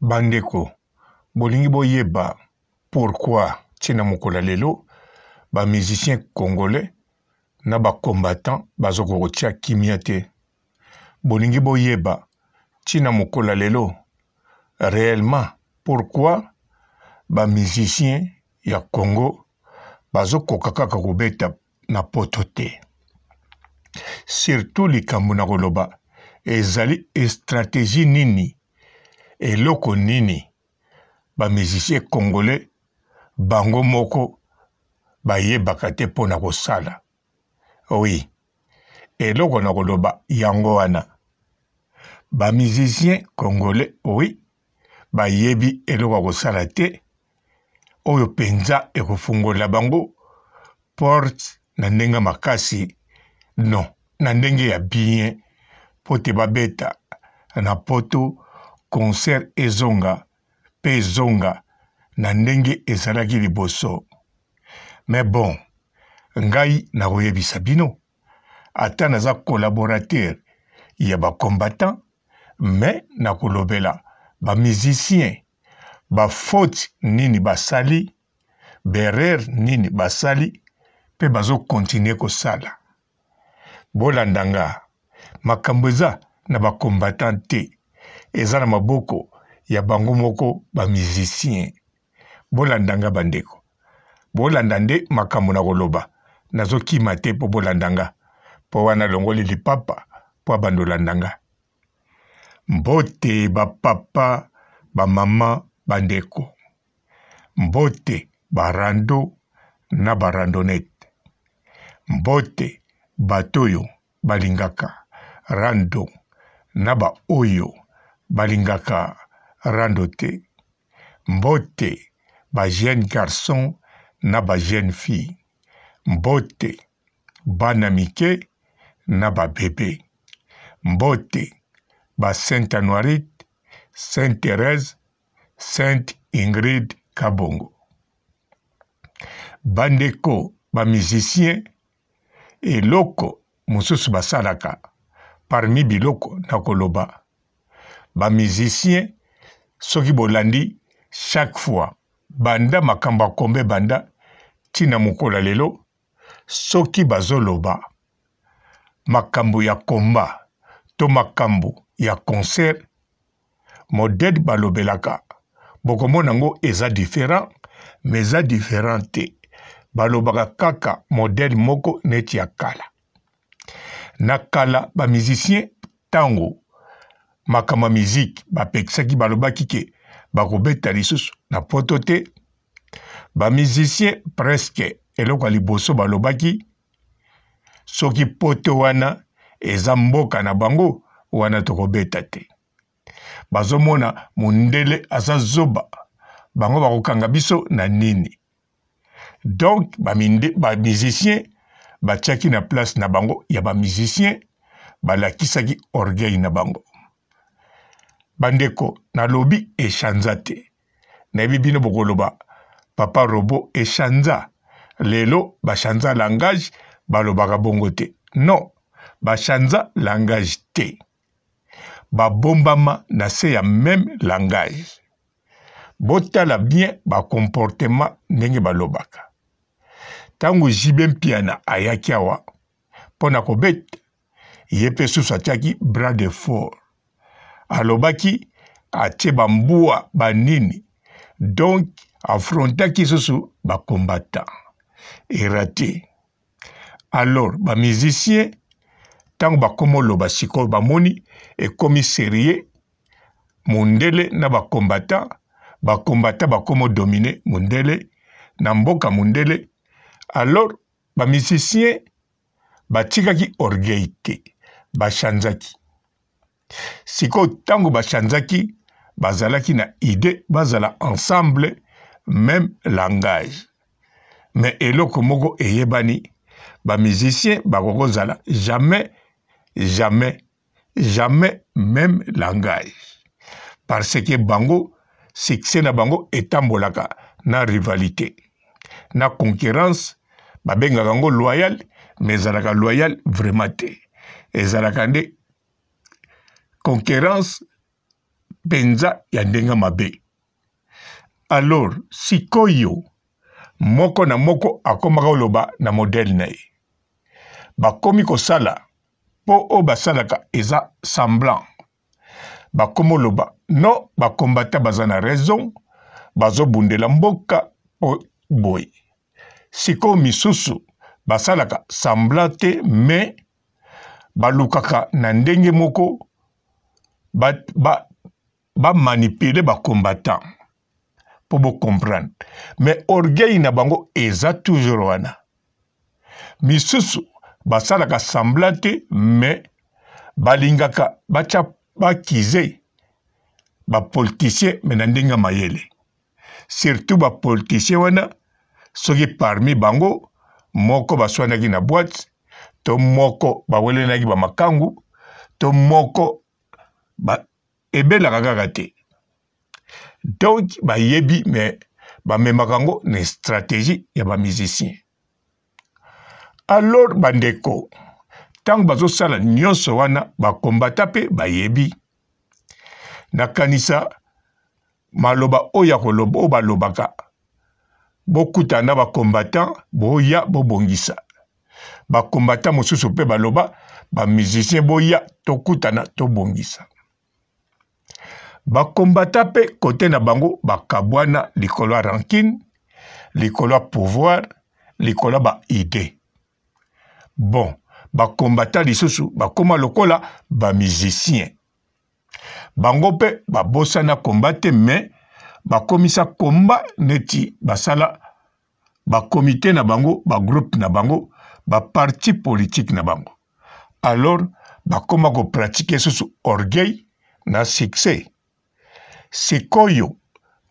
bandeko bolingi boyeba pourkui ntina mokolo ya lelo bamusicien congolais na bacombatant bazokoka kotia kimia te bolingi boyeba ntina mokolo ya lelo réellement pourkui bamusicien ya congo bazokoka kaka kobeta na poto te surtout likambo na koloba ezali estratégie nini eloko nini bamusicien congolais bango moko bayebaka te mpo na kosala oui eloko na koloba yango wana bamusicien congolais oui bayebi eloko ya kosala te oyo mpenza ekofungola bango porte na ndenge makasi non na ndenge ya bien mpo te babeta na poto concert ezonga mpe ezonga na ndenge ezalaki liboso me bon ngai nakoyebisa bino ata naza collaborateur ya bacombattant me nakolobela bamusicien bafoti nini basali berere nini basali mpe bazokontinue kosala bolandanga makambo eza na bacombattant te eza na maboko ya bango moko bamizisien bolanda nga bandeko bolanda nde makambo na koloba nazokima te mpo bolanda nga mpo wana longoli lipapa mpo abandolanda nga mbote bapapa bamama bandeko mbote barando na barandonete mbote bato oyo balingaka rando na baoyo balingaka rando te mbote bajeune garçon na bajeune fille mbote bana mike na babebe mbote basainte anoirite sainte thérèse sainte ingrid kabongo bandeko bamizisien eloko mosusu basalaka parmi biloko na koloba bamusicien soki bolandi chaque fois banda makambo akombe banda ntina mokolo lelo soki bazoloba makambo ya komba to makambo ya concert modele balobelaka bokomona yango eza différent mais eza différent te balobaka kaka modele moko neti ya kala na kala bamizisien ntango makambo ya miziki bapekisaki balobaki ke bakobeta lisusu na poto te bamizisien preske eloko ya liboso balobaki soki poto wana eza mboka na bango wana tokobeta te bazomona mondele aza zoba bango bakokanga biso na nini donk bamizisien batiaki na place na bango ya bamizisien balakisaki orgueil na bango bandeko nalobi eshanza te nayebi bino bokoloba papa robo eshanza lelo bashanza langage balobaka bongo te non bashanza langage te babombama na se ya meme langage botala bien bacomportema ndenge balobaka ntango jibe mpiana ayaki awa mpo na kobeta ye mpe susu atiaki bras de fort alobaki atie bambuwa banini donk afrontaki lisusu bakombata erate alors bamusicien ntango bakoma oloba sikoyo bamoni ekomi serie mondele na bakombata bakombata bakoma odomine mondele na mboka mondele alors bamusicien batikaki orgueil te bashanzaki sikoyo ntango bashanzaki bazalaki na ide bazala ensemble meme langage me eloko moko eyebani bamusicien bakokozala jamais jamais jamais meme langage parce ke bango succès na bango etambolaka na rivalité na concurrence babengaka yango loyal mais ezalaka loyal vraiment te ezalaka nde concurrence mpenza ya ndenge mabe alors sikoyo moko na moko akomaka koloba na modele na ye bakomi kosala mpo oyo basalaka eza semblant bakomi oloba no bakombata baza na raison bazobundela mboka mpo boye sikoyo misusu basalaka semblant te me balukaka na ndenge moko bamanipule ba, ba bacombatant mpo bocomprendre me orgueil na bango eza toujours wana misusu basalaka semblant te me balingaka batya bakize bapolitisien me na ndenge mayele surtout bapolitisien wana soki parmi bango moko baswanaki na bwate to moko bawelenaki bamakangu to moko ebelaka kaka te donk bayebi me bamemaka yango na stratégie ya bamusicien alors bandeko ntango bazosala nyonso wana bakombata mpe bayebi nakanisa maloba oyo ya koloba oyo balobaka bokutana na bakombatan boya bobongisa bakombatan mosusu mpe baloba bamusicien boya tokutana tobongisa bakombata mpe kote na bango bakabwana likolo ya rankine likolo ya pouvoir likolo ya baide bon bakombata lisusu bakóma lokola bamizisien bango mpe babosana komba te me bakomisa komba neti basala bakomite na bango bagroupe na bango baparti politike na bango alors bakóma kopratike susu orgueil na succès sikoyo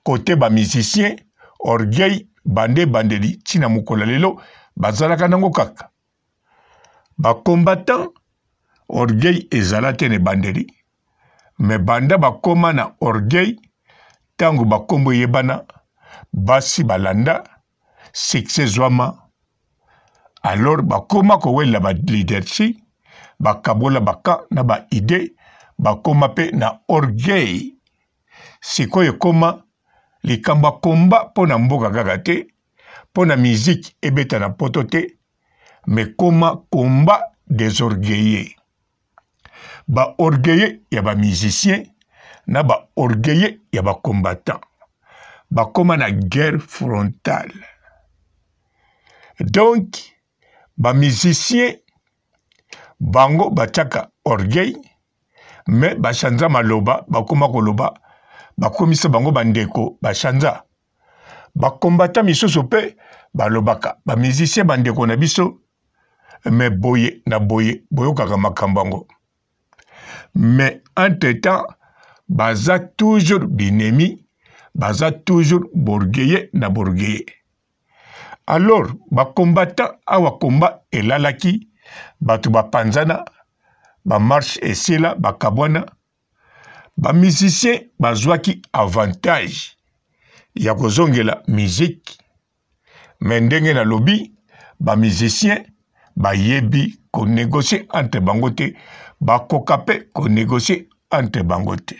kote bamizisien orgueil bande ebandeli ntina mokolo lelo bazalaka nango kaka bacombatant orgueil ezala te na ebandeli me banda bakóma na orgueil ntango bakombo eyebana basi balanda succès ezwama alors bakóma kowelela balidershi bakabola bakamp na baide bakóma mpe na orgueil sikoyo ekoma likambo ya komba mpo na mboka kaka te mpo na miziki ebeta na poto te me koma komba desorgueille baorgueille ya bamizisien na baorgueille ya bacombatant bakóma na guerre frontale donk bamizisien bango batiaka orgueil me bashanza maloba bakóma koloba bakomisa bango bandeko bashanza bakombata misusu mpe balobaka bamizisien bandeko na biso me boye na boye boyokaka makambo yango me entre temps baza toujours binemi baza toujours borgeye na borgeye alors bakombatan awa komba elalaki bato bapanzana bamarshe esila bakabwana bamisisien bazwaki avantage ya kozongela miziki me ndenge nalobi bamisisien bayebi konegosie entre bango te bakoka mpe konegosie entre bango te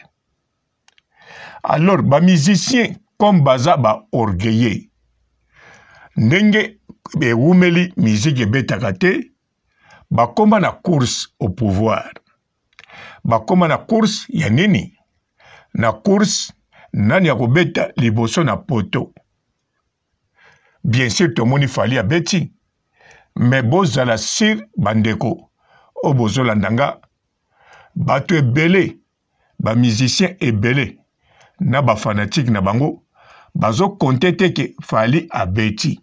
alors bamusicien comme baza baorgueille ndenge ewumeli miziki ebetaka te bakómba na course au pouvoir bakóma na course ya nini na course nani ya kobeta liboso na poto bien sur tomoni fali abeti me bozala sur bandeko oyo bozolanda nga bato ebele bamizisien ebele na bafanatike na bango bazokonte te ke fali abeti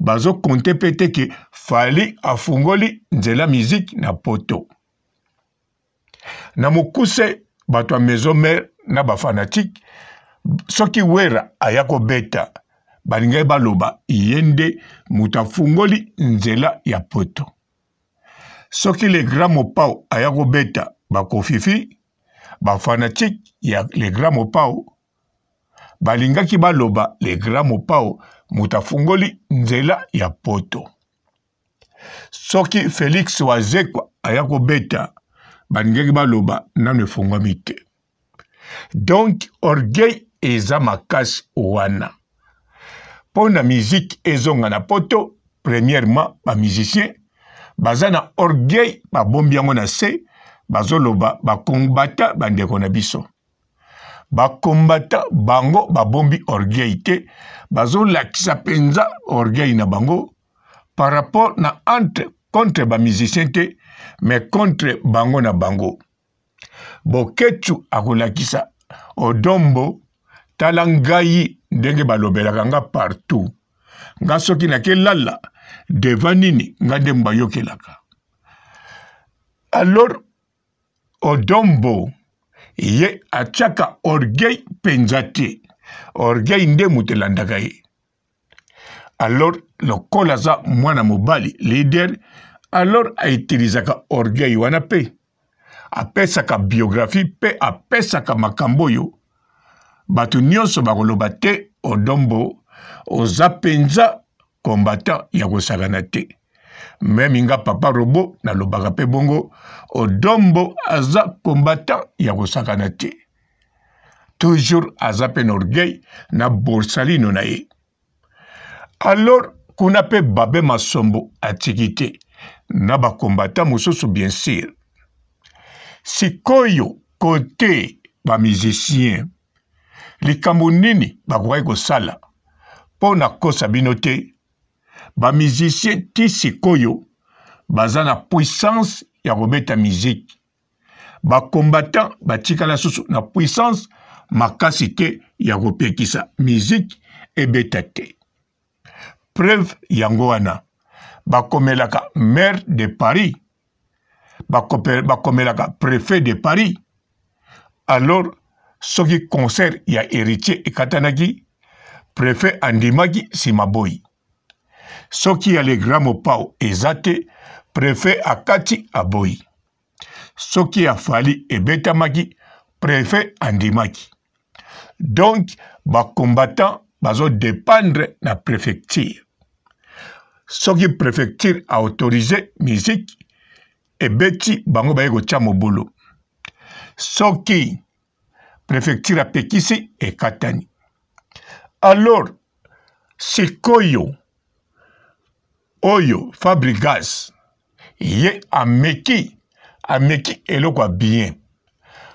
bazokonte mpe te ke fali afungoli nzela miziki na poto na mokuse bato ya maison mare na bafanatike soki wera aya kobeta balingai baloba ye nde moto afungoli nzela ya poto soki le grand mopau aya kobeta bakofifi bafanatike ya le grand mopau balingaki baloba le grand mopau moto afungoli nzela ya poto soki félix wazekwa aya kobeta balingaki baloba nano efungwami te donk orgueil eza makasi wana mpo na miziki ezonga na poto premièrement bamizisien baza na orgueil babombi yango na se bazoloba bakombata bandeko na biso bakombata bango babombi orgueil te bazolakisa mpenza orgueil na bango par rapport na entre contre bamusicien te me contre bango na bango boketu akolakisa odombo tala ngai ndenge balobelaka nga partout nga soki nake lala deva nini nga nde bayokelaka alors odombo ye atiaka orgueil mpenza te orgueil nde moto elandaka ye alors lokola aza mwana mobali lider alors aetirizaka orgueil wana mpe apesaka biographie mpe apesaka makambo oyo bato nyonso bakoloba te odombo oza mpenza kombatan ya kosakana te memi nga papa robo nalobaka mpe bongo odombo aza kombatan ya kosakana te toujours aza mpe na orgueil na borsalino na ye alors kuna mpe babe masombo atiki te na bakombata mosusu bien sur sikoyo kote bamizisien likambo nini bakokaki kosala mpo na kosa bino te bamizisien ti sikoyo baza na puissance ya kobeta miziki bakombatan batikala susu na puissance makasi te ya kopekisa miziki ebeta te preuve yango wana bakomelaka maire de paris bakomelaka préfet de paris alors soki concert ya héritier ekatanaki préfet andimaki nsima boyi soki ya legrand mopao eza te préfet akati aboyi soki ya fali ebetamaki préfet andimaki donc bacombattant bazodépendre na préfecture soki préfecture autorise miziki eh ebeti bango baye kotia mobulu soki préfecture apekisi ekatani eh, alors sikoyo oyo fabrigas ye ameki ameki eloko ya bien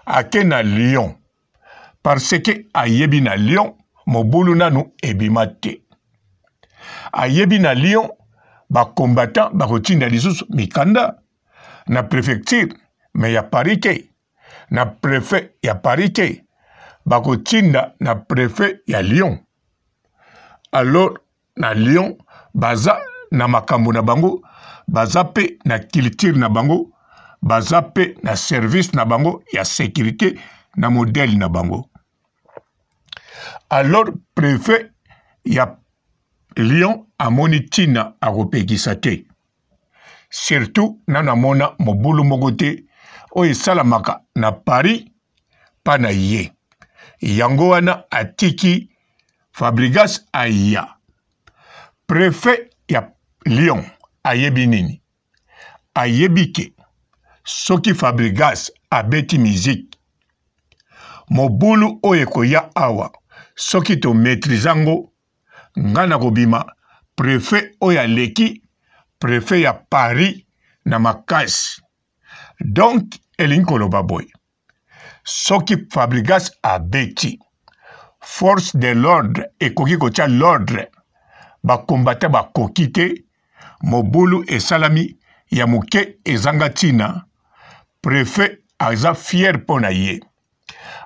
ake na lyon parce ke ayebi na lyon mobulu nanu ebima te ayebi na lyon bacombatant bakotinda lisusu mikanda na préfecture me ya paris te na préfet ya paris te bakotinda na préfet ya lyon alors na lyon baza na makambo na bango baza mpe na culture na bango baza mpe na service na bango ya sécurité na modele na bango alors préfet ya lyon amoni ntina akopekisa te surtout nanu amona mobulu moko te oyo esalamaka na paris mpa na ye yango wana atiki fabrigas aya prefet ya lyon ayebi nini ayebi ke soki fabrigas abeti miziki mobulu oyo ekoya awa soki tomaitrise yango ngai nakobima prefe oyo aleki prefe ya paris na makasi donk elingi koloba boye soki fabrigas abeti force de l'ordre ekoki kotya l'ordre bakombata bakoki te mobulu esalami ya moke ezanga ntina prefe aza fiere mpo na ye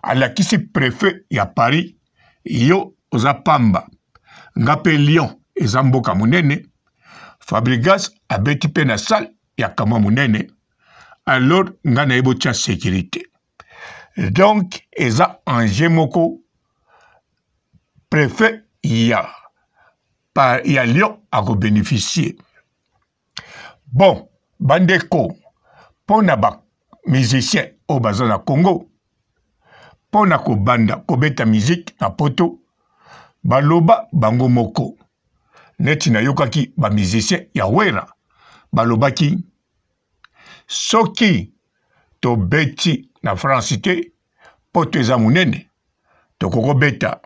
alakisi prefe ya paris yo oza pamba nga mpe lyon eza mboka monene fabrigas abeti mpe na sale ya kamwa monene alors nga na ye botya sécurité donc eza enjeu moko préfet ya, pa, ya lyon akobénéficie bon bandeko mpo na bamusicien oyo baza na congo mpo na kobanda kobeta miziki na poto baloba bango moko neti nayokaki bamizisien ya wera balobaki soki tobeti na france te mpo to eza monene tokokobeta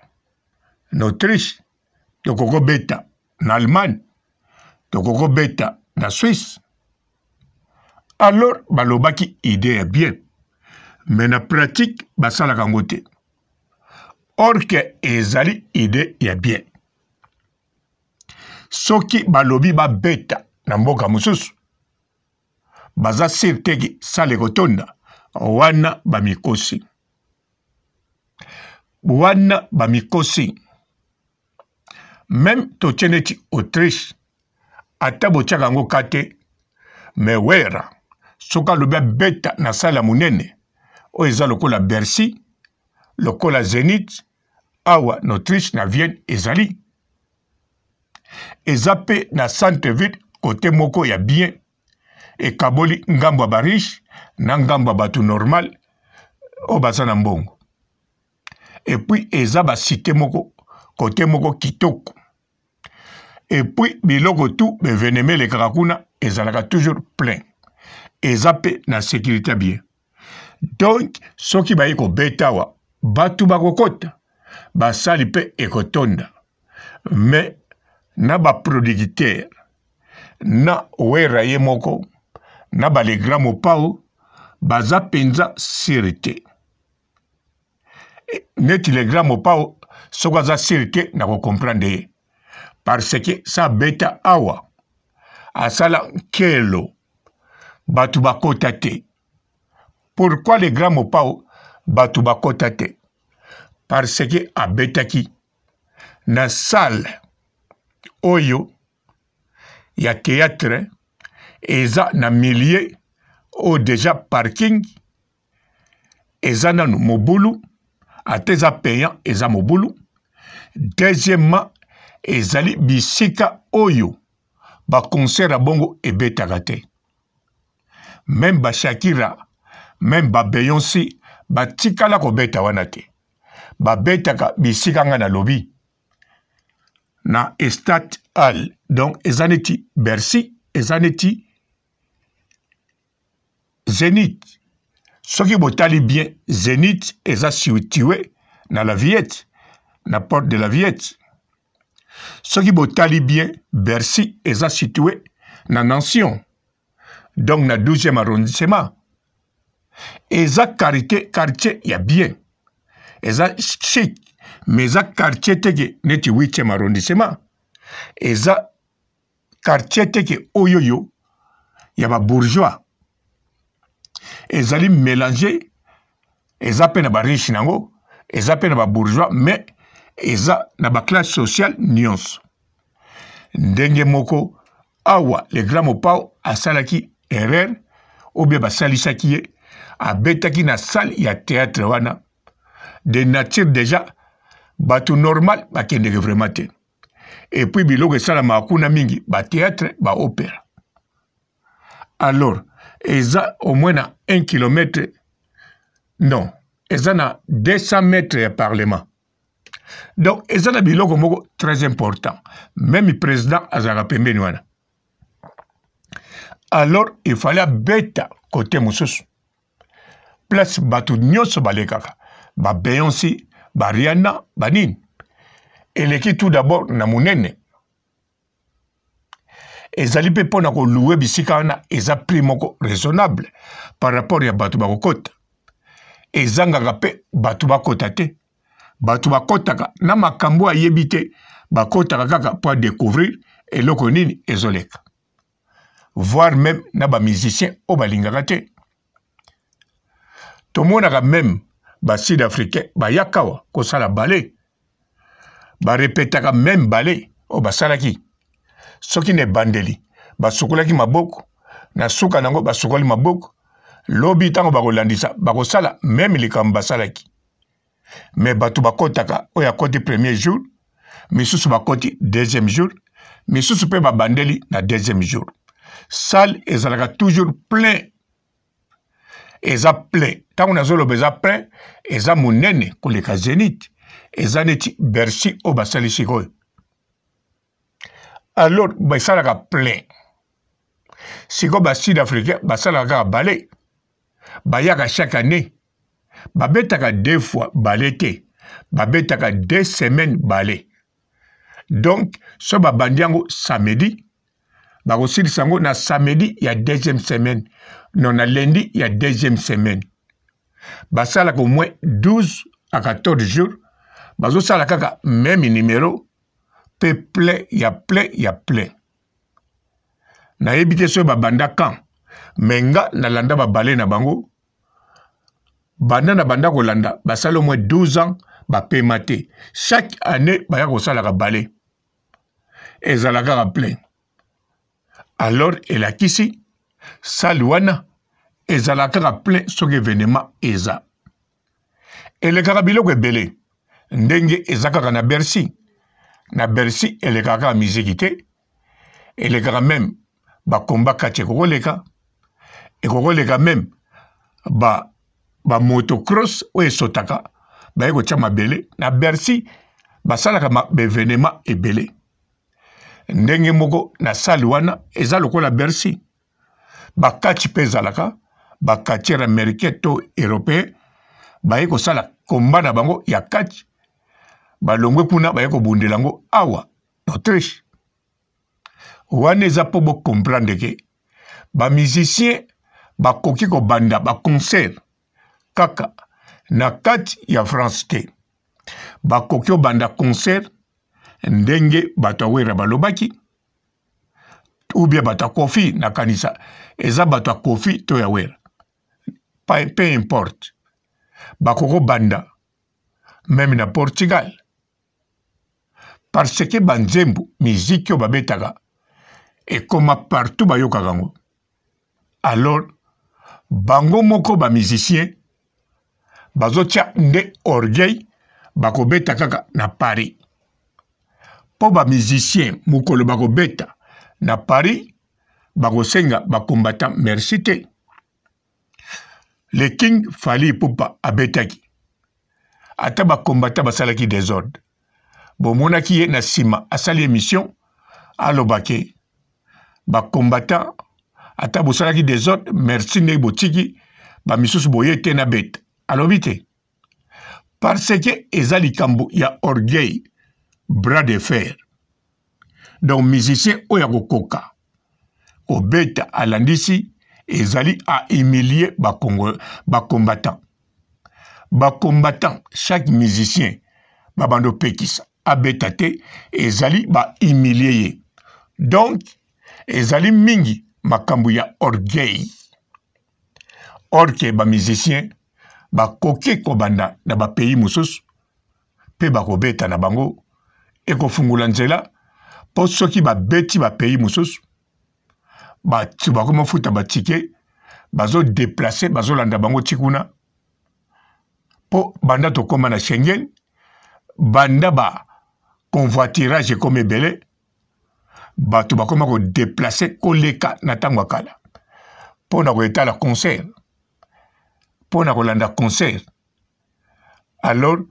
na autriche tokokobeta na allemagne tokokobeta na swisse alors balobaki ide ya bien me na pratique basalaka yango te or ke ezali ide ya bien soki balobi babeta na mboka mosusu baza sir teke sale kotonda wana bamikosi wana bamikosi meme totie neti autriche ata botiaka yango ka te me wera soki alobi abeta na sale ya monene oyo eza lokola bercy lokola zenith awa na autriche na vienne ezali eza mpe na centre ville kote moko ya bien ekaboli ngambo ya bariche na ngambo ya bato normale oyo baza na mbongo epuis eza basite moko kote moko kitoko epuis biloko tu beveneme elekaka kuna ezalaka toujours plein eza mpe na sécurité ya bien donk soki baye kobeta awa bato bakokɔta basali mpe ekotonda me na baproducteur na wera ye moko na balegrand mopao baza mpenza sire te neti legrand mopao soko aza sire te na kokomprendre ye parce ke sa abeta awa asala nkelo bato bakɔta te pourkui legrand mopao bato bakɔta te parce ke abetaki na sale oyo ya théâtre eza na milie oyo deja parking eza nanu mobulu ata eza payant eza mobulu deuxièmement ezali bisika oyo baconcert ya bongo ebetaka te meme bashakira meme babeyonsi batikala kobeta wana te babetaka bisika ngai nalobi na estate hall donc eza neti bercy eza neti zenith soki botali bien zenith eza situe na la viette na porte de la viette soki botali bien bercy eza situe na nansion donc na 12e arrondissement eza quartier ya bien eza chic me eza quartier teke neti 8e arrondissement eza quartier teke oyoyo ya babourgeois ezali mélange eza mpe na bariche nango eza mpe na babourgeois mais eza na baklasse sociale nyonso ndenge moko awa le grand mopao asalaki erreur obie basalisaki ye abetaki na sale ya théâtre wana de nature déjà bato normal bakendeke vraiment te epuis biloko esalamaka kuna mingi bateatre baopéra alors eza au moins na 1 kilomètre non eza na 200 mètre ya parlement donc eza na biloko moko très important même président azalaka pembeni wana alors efale abeta kote mosusu place bato nyonso balekaka babeyonsi bariana banini eleki tout d'abord na monene ezali mpe mpo na kolue bisika wana eza prix moko raisonnable par rapport ya bato bakokota ezangaka mpe bato bakota te bato bakotaka na makambo ayebi te bakotaka kaka po adécouvrir eloko nini ezoleka voire meme na bamusicien oyo balingaka te tomonaka meme basud africain bayaka awa kosala bale barepetaka meme bale oyo oh, basalaki soki na ebandeli basukolaki maboko na suka na yango basukoli maboko lobi ntango bakolandisa bakosala meme likambo basalaki me bato bakɔtaka oyo akɔti premier jour misusu bakɔti deuxième jour misusu mpe babandeli na deuxième jour sale ezalaka toujours plein eza plein ntango nazoloba eza plein eza monene koleka zenith eza neti bercy oyo basali sikoyo alors basalaka plein sikoyo basud africain basalaka kaka bale bayaka chaque année babetaka deux fois bale te babetaka deux semaines bale donc so babandi yango samedi bakosilisa yango na samedi ya deuxième semaine no na lendi ya deuxième semaine basalaka au moins 12 à 14 jours bazosala kaka meme numero mpe ple ya ple ya ple nayebi te soki babanda kan me nga nalanda babale na bango banda na banda kolanda basali au moins 12 ans bapema te chaque année baya kosalaka bale ezala kaka plein alors elakisi sale wana ezala kaka plein soki evenema eza elekaka biloko ebele ndenge eza kaka na bercy na bercy elekaka kaka miziki te elekaka meme bakomba kati ekokoleka ekokoleka meme ba bamotocross oyo esotaka baye kotia mabele na bercy basalaka baevenema ebele ndenge moko na sale wana eza lokola bercy bakati mpe ezalaka bakatiere américain to européen baye kosala komba na bango ya kati balongwe kuna baye kobundela yango awa na autriche wana eza mpo bokomprendre ke bamusicien bakoki kobanda baconcert kaka na kati ya france te bakoki kobanda concert ndenge bato ya wera balobaki ou bien bato ya kofi na kanisa eza bato ya kofi to ya wera pe importe bakokobanda meme na portugal parce ke banzembo miziki oyo babetaka ekoma partout bayokaka yango alors bango moko bamizisien bazotia nde orgueil bakobeta kaka na paris mpo bamusicien mokolo bakobeta na paris bakosenga bakombatant merci te le king fali pupa abetaki ata bakombatant basalaki desordre bomonaki ye na nsima asali émission alobake bakombatant ata bosalaki desordre merci ndenge botiki bamisusu boye te na beta alobi te parce ke eza likambo ya orgueil bras de fer donc musicien oyo akokoka kobeta alandisi ezali ahumilie bacombatant bacombatant chaque musicien babanda opekisa abeta te ezali bahumilie ye donc ezali mingi makambo ya orgueil orke bamusicien bakoki kobanda na bapays mosusu mpe bakobeta na bango ekofungula nzela mpo soki babeti bapeyi mosusu bato bakomafuta batike bazodeplace bazolanda bango ti kuna mpo banda tokóma na schengen banda baconvoitirage ekóma ebele bato bakóma kodeplace koleka na ntango ya kala mpo na koetala concert mpo na kolanda concert alors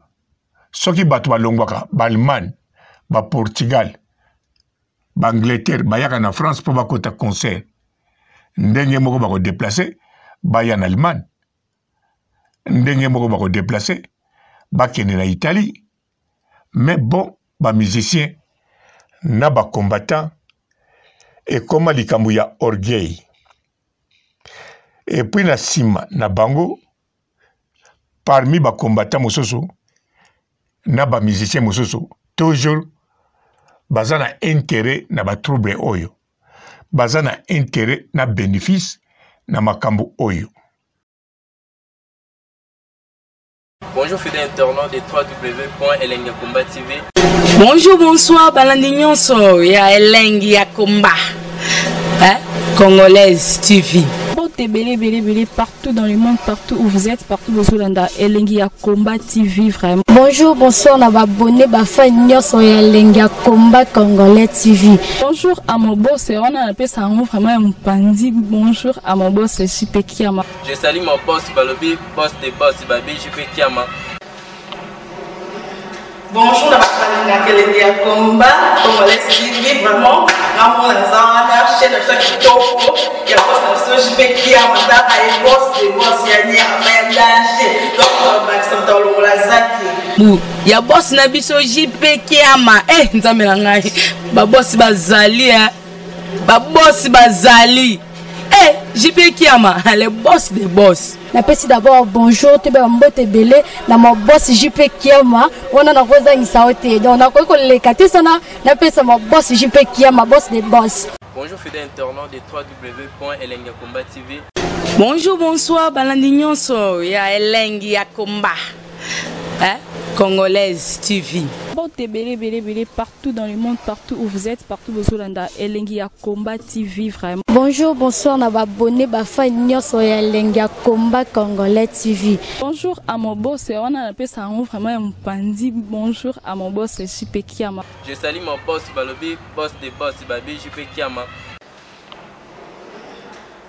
soki bato balongwaka baalemagne baportugal baangleterre bayaka na france mpo bakɔta concert ndenge moko bakodeplace baya na allemagne ndenge moko bakodeplace bakende na italie mais bon bamusicien na bacombatant ekóma likambo ya orgueil epui na nsima na bango parmi bacombatant mosusu na bamusicien mosusu toujours baza na intere na batrouble oyo baza na intere na bénéfice na makambo oyo Bonjour fidèle internaute de www.elengiakomba TV. Bonjour, bonsoir, balandi nyonso ya Elengiakomba. Hein? Congolaise TV. partout dans le monde, partout où vous êtes, partout où vous êtes, Elengi Combat TV vraiment. Bonjour, bonsoir, on a abonné Elengi Combat Congolais TV. Bonjour à mon boss, on a appelé ça vraiment un pandi. Bonjour à mon boss, Jipé Kiama. Je salue mon boss, Balobi, boss de boss, Babi Jipé Kiama. bonjour na bakalinga kelenge ya komba congolaisivi vraiment ngamona eza wana chaine na biso ya kitoko ya bose na biso jipekia mataka ye bose de bose ya nyerama ya dage donc bakisa moto alongola zaki ya bosi na biso jipekiama e eh, nzambe na ngai babosi bazali eh. babosi bazali JP Kiama, le boss des boss. Na pesi d'abord bonjour tebe mbote belé na mon boss JP Kiama wana na koza isaote donc na ko le katisana na pesa mon boss JP Kiama boss des boss. Bonjour fidèle internaute de www.elengakomba TV. Bonjour bonsoir balandi nyonso ya Elengi ya Komba. Hein? Eh? Congolaise TV. partout dans le monde, partout où vous êtes, partout où vous êtes, Elengi Combat TV vraiment. Bonjour, bonsoir, on a abonné Bafa Nyoso Elengi Combat Congolais TV. Bonjour à mon boss, on a appelé ça vraiment un pandi. Bonjour à mon boss, Jipé Kiama. Je salue mon boss Balobi, boss de boss Babi Jipé Kiama.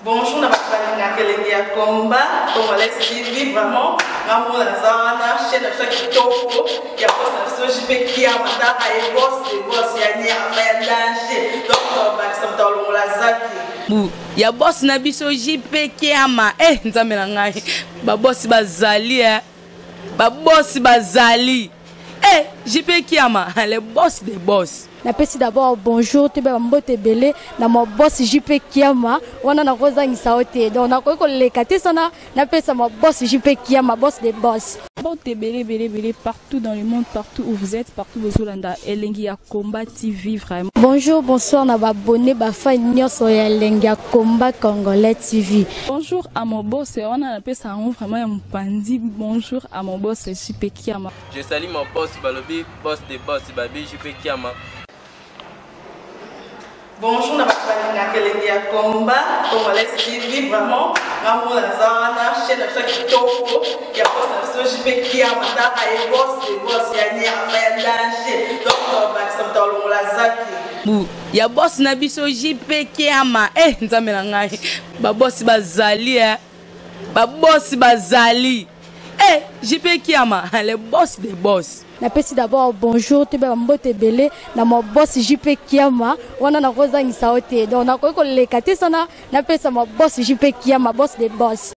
bonjour na bato balinga kelenge ya komba congolais tv vraiment ngamona aza wana chaine na biso ya kitoko ya bos na biso jp kia mataka ye bos de bos ya nyama ya danger donc bakisa moto alongola zaki ya bosi na biso jp kiama e eh, nzambe na ngai babosi bazali e eh. babosi bazali Eh, JP Kiama, le boss des boss. napesi d'abord bonjour toyeba bambote ebele na mabosi jp kiama wana nakozangisa yo te donc nakoki koleka te sana napesa mabosi jp kiama bos de bos Prote belé belé belé partout dans le monde, partout où vous êtes, partout vos Olanda. Elengi ya combat TV vraiment. Bonjour, bonsoir, na abonné bafa nyonso ya Elengi ya combat congolais TV. Bonjour à mon boss, on a appelé ça vraiment ya mpandi. Bonjour à mon boss, Jipe Kiama. Je salue mon boss Balobi, boss des boss Babi Jipe Kiama. bonjour na bato balinga kelenge ya komba congolais tv vraiment ngamona naza wana chaine na biso ya kitoko ya bos na biso jipe kia mataka ye bos de bos ya nyerma ya danger donc bakisa moto alongola zaki ya bosi na biso jipe kiama e eh, nzambe na ngai babosi bazali e eh. babosi bazali eh JP Kiama le boss des boss napesi d'abord bonjour toyebaka mbote ebele na mabos jp kiama wana nakozangisa yo te donc nakoki koleka te sana napesa mabos jp kiama bos de bos